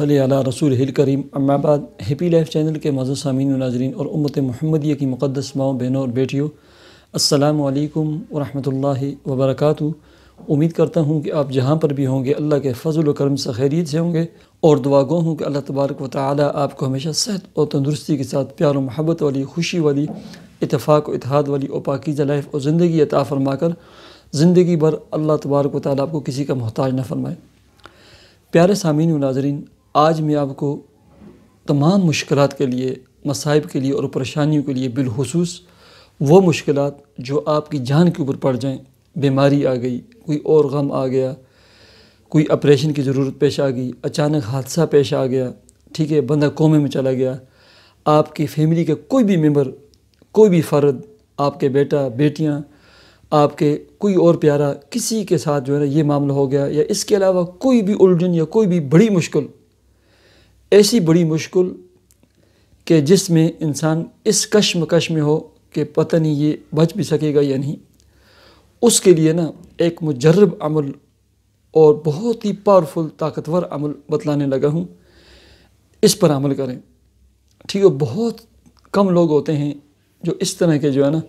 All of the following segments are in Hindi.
अला रसूल हिल करीम अम्माबाद हैप्पी लाइफ चैनल के मौजूद सामीन नाजरन और उम्मत महमदिया की मुक़दस माओ बहनों और बेटियों असलकम वरहि वबरक उम्मीद करता हूँ कि आप जहाँ पर भी होंगे अल्लाह के फजल करम से खैरियत से होंगे और दुआ गो हूँ कि अल्लाह तबारक व ताली आपको हमेशा सेहत और तंदरुस्ती के साथ प्यार और मोहब्बत वाली खुशी वाली इतफ़ाक़ व इतिहाद वाली और पाकिज़ा लाइफ और ज़िंदगी अता फरमा कर ज़िंदगी भर अल्लाह तबारक व ताली आपको किसी का मोहताज न फरमाए प्यारे सामीन नाजरीन आज मैं आपको तमाम मुश्किल के लिए मसाइब के लिए और परेशानियों के लिए बिलखसूस वो मुश्किल जो आपकी जान के ऊपर पड़ जाएँ बीमारी आ गई कोई और गम आ गया कोई ऑपरेशन की ज़रूरत पेश आ गई अचानक हादसा पेश आ गया ठीक है बंदा कोमे में चला गया आपकी फैमिली का कोई भी मेम्बर कोई भी फ़र्द आपके बेटा बेटियाँ आपके कोई और प्यारा किसी के साथ जो है ना ये मामला हो गया या इसके अलावा कोई भी उलझन या कोई भी बड़ी मुश्किल ऐसी बड़ी मुश्किल कि जिसमें इंसान इस कश्म कश में हो कि पता नहीं ये बच भी सकेगा या नहीं उसके लिए ना एक मुजरब अमल और बहुत ही पावरफुल ताकतवर अमल बतलाने लगा हूँ इस पर अमल करें ठीक है बहुत कम लोग होते हैं जो इस तरह के जो है ना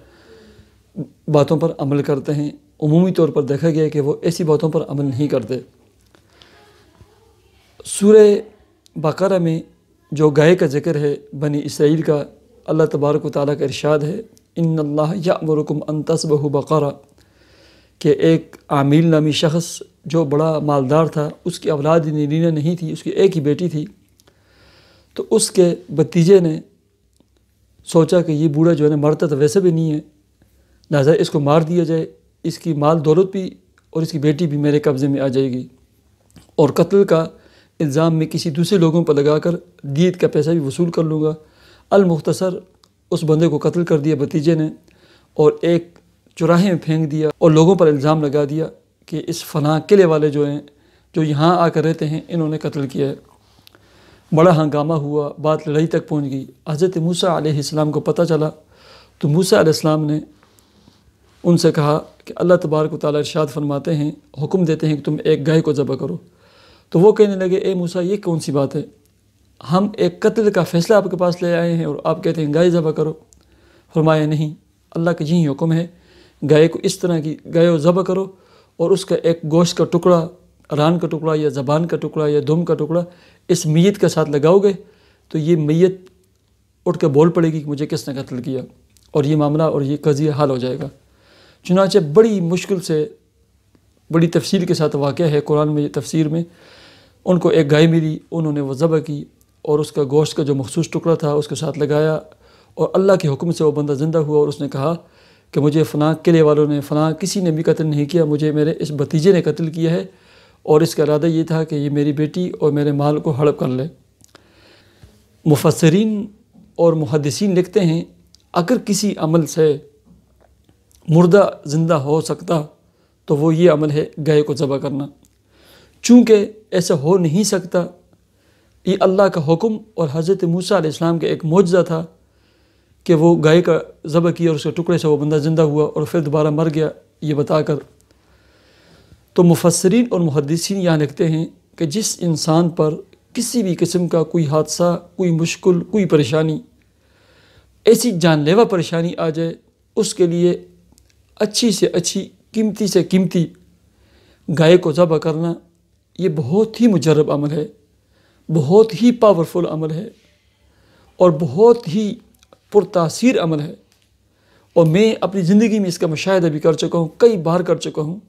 बातों पर अमल करते हैं अमूमी तौर पर देखा गया कि वो ऐसी बातों पर अमल नहीं करते सूर्य बकरा में जो गाय का जिक्र है बनी इसराइल का अल्लाह तबारक ताली का इरशाद है इन अल्लाह अंतस बहु बकरा के एक आमिल नामी शख्स जो बड़ा मालदार था उसकी औलाद नीना नहीं थी उसकी एक ही बेटी थी तो उसके भतीजे ने सोचा कि ये बूढ़ा जो है ना मरता तो वैसे भी नहीं है लिहाजा इसको मार दिया जाए इसकी माल दौलत भी और इसकी बेटी भी मेरे कब्ज़े में आ जाएगी और कत्ल का इल्ज़ाम में किसी दूसरे लोगों पर लगा कर दीद का पैसा भी वसूल कर लूँगा अलमुख्तसर उस बंदे को कत्ल कर दिया भतीजे ने और एक चुराहे में फेंक दिया और लोगों पर इल्ज़ाम लगा दिया कि इस फना किले वाले जो हैं जो यहाँ आकर रहते हैं इन्होंने कत्ल किया है बड़ा हंगामा हुआ बात लड़ाई तक पहुँच गई हज़रत मूसा आलाम को पता चला तो मूसा आलाम ने उनसे कहा कि अल्लाह तबारक ताली इरशाद फरमाते हैं हुक्म देते हैं कि तुम एक गाय को ज़बह करो तो वो कहने लगे ए मूसा ये कौन सी बात है हम एक कत्ल का फैसला आपके पास ले आए हैं और आप कहते हैं गाय ज़बह करो फरमाया नहीं अल्लाह का यही हुक्म है गाय को इस तरह की गाय ज़बह करो और उसका एक गोश्त का टुकड़ा रान का टुकड़ा या ज़बान का टुकड़ा या दुम का टुकड़ा इस मैत के साथ लगाओगे तो ये मैत उठ कर बोल पड़ेगी कि मुझे किसने कत्ल किया और ये मामला और ये कज़िया हल हो जाएगा चुनाचे बड़ी मुश्किल से बड़ी तफसील के साथ वाक़ है कुरान में तफसीर में उनको एक गाय मिली उन्होंने वो ज़बह की और उसका गोश्त का जो मखसूस टुकड़ा था उसके साथ लगाया और अल्लाह के हुक्म से वो बंदा ज़िंदा हुआ और उसने कहा कि मुझे फ़लाँ किले वालों ने फ़लाँ किसी ने भी कत्ल नहीं किया मुझे मेरे इस भतीजे ने कत्ल किया है और इसका इरादा ये था कि ये मेरी बेटी और मेरे माल को हड़प कर ले मुफसरीन और मुहदसिन लिखते हैं अगर किसी अमल से मुर्दा ज़िंदा हो सकता तो वो ये अमल है गाय को ज़बह करना चूँकि ऐसा हो नहीं सकता ये अल्लाह का हुक्म और हज़रत मूसा इस्लाम का एक मुआजा था कि वो गाय का ज़बह किया और उसके टुकड़े से वो बंदा ज़िंदा हुआ और फिर दोबारा मर गया ये बताकर तो मुफसरीन और मुहदसिन यहाँ लिखते हैं कि जिस इंसान पर किसी भी किस्म का कोई हादसा कोई मुश्किल कोई परेशानी ऐसी जानलेवा परेशानी आ जाए उसके लिए अच्छी से अच्छी कीमती से कीमती गाय को ज़बह करना ये बहुत ही मुजरब अमल है बहुत ही पावरफुल अमल है और बहुत ही पुरतासर अमल है और मैं अपनी ज़िंदगी में इसका मुशाह भी कर चुका हूँ कई बार कर चुका हूँ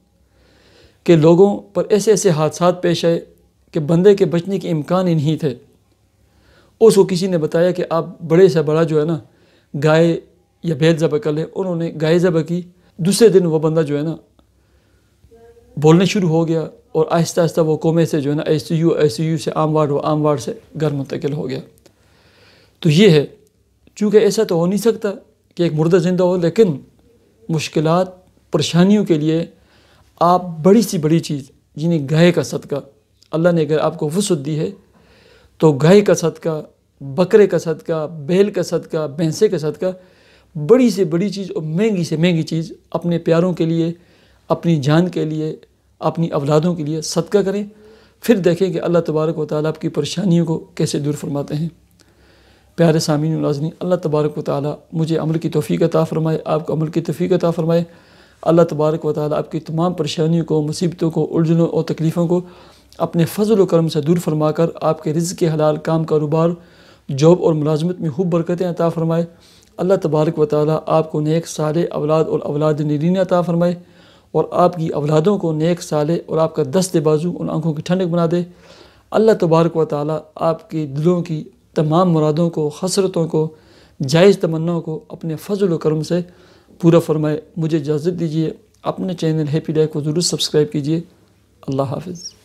कि लोगों पर ऐसे ऐसे हादसा पेश आए कि बंदे के बचने के इम्कान ही नहीं थे उसको किसी ने बताया कि आप बड़े से बड़ा जो है ना गाय या भेद जब कर लें उन्होंने गाय जब की दूसरे दिन वह बंदा जो है ना बोलने शुरू हो गया और आहिस्ता आहिस्ता वो कोमे से जो है ना आई सी यू आई सी यू से आम वार्ड व आम वार्ड से घर मुंतकिल हो गया तो ये है चूँकि ऐसा तो हो नहीं सकता कि एक मुर्दा ज़िंदा हो लेकिन मुश्किल परेशानियों के लिए आप बड़ी सी बड़ी चीज़ यानी गाय का सदका अल्लाह ने अगर आपको वसूत दी है तो गाय का सदका बकरे का सदका बैल का सदका भैंसे का सदका बड़ी से बड़ी चीज़ और महंगी से महंगी चीज़ अपने प्यारों के लिए अपनी जान के लिए अपनी अवलादों के लिए सदका करें फिर देखें कि अल्लाह तबारक व ताली आपकी परेशानियों को कैसे दूर फरमाते हैं प्यारे सामीन नाजनी अल्लाह तबारक व ताली मुझे अमल की तोफ़ी अता फ़रमाए आपको अमल की तोफ़ी अता फ़रमाए अल्लाह तबारक व ताली आपकी तमाम परेशानियों को मुसीबतों को उलझनों और तकलीफ़ों को अपने फजल करम से दूर फरमा कर आपके रिज़ के हलाल काम कारोबार जॉब और मुलाजमत में खूब बरकतें अता फ़रमाए अल्लाह तबारक व ताली आपको नेक सारे अवलाद और अवलाद नरीन अता फ़रमाए और आपकी अवलादों को नेक साले और आपका दस्त बाजू उन आँखों की ठंडक बना दे अल्लाह तबारक व ताली आपके दिलों की तमाम मुरादों को हसरतों को जायज़ तमन्नाओं को अपने फजल करम से पूरा फरमाए मुझे इजाज़त दीजिए अपने चैनल हैप्पी डे को ज़रूर सब्सक्राइब कीजिए अल्लाह हाफिज़